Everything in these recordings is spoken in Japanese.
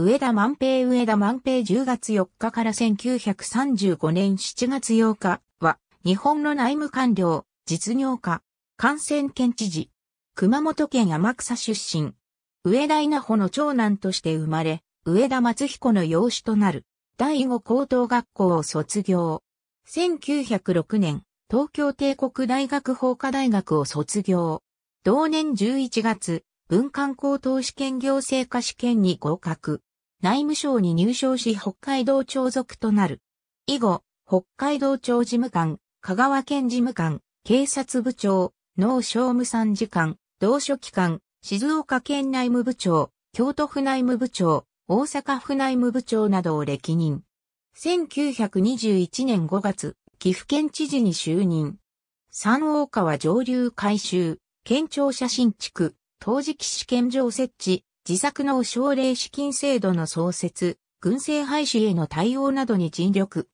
上田万平上田万平10月4日から1935年7月8日は、日本の内務官僚、実業家、感染県知事、熊本県天草出身、上田稲穂の長男として生まれ、上田松彦の養子となる、第五高等学校を卒業。1906年、東京帝国大学法科大学を卒業。同年11月、文官高等試験行政科試験に合格。内務省に入省し北海道庁属となる。以後、北海道庁事務官、香川県事務官、警察部長、農商務参事官、同書記官、静岡県内務部長、京都府内務部長、大阪府内務部長などを歴任。1921年5月、岐阜県知事に就任。三大川上流改修、県庁写真地区、陶磁器試験場設置、自作の奨励資金制度の創設、軍政廃止への対応などに尽力。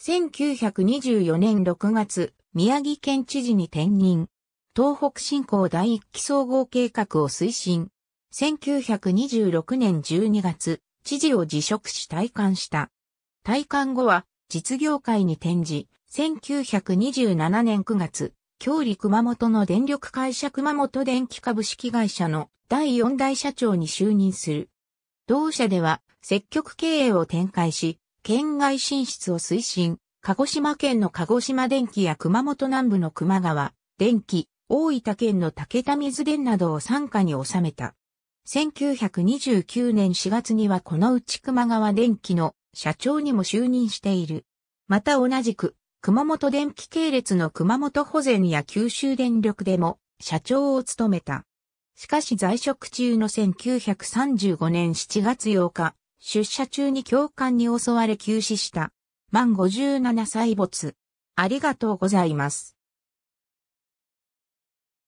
1924年6月、宮城県知事に転任。東北振興第一期総合計画を推進。1926年12月、知事を辞職し退官した。退官後は、実業界に転じ、1927年9月、京里熊本の電力会社熊本電気株式会社の第4代社長に就任する。同社では積極経営を展開し、県外進出を推進、鹿児島県の鹿児島電気や熊本南部の熊川、電気、大分県の竹田水電などを傘下に収めた。1929年4月にはこのうち熊川電気の社長にも就任している。また同じく熊本電気系列の熊本保全や九州電力でも社長を務めた。しかし在職中の1935年7月8日、出社中に教官に襲われ急死した。満57歳没。ありがとうございます。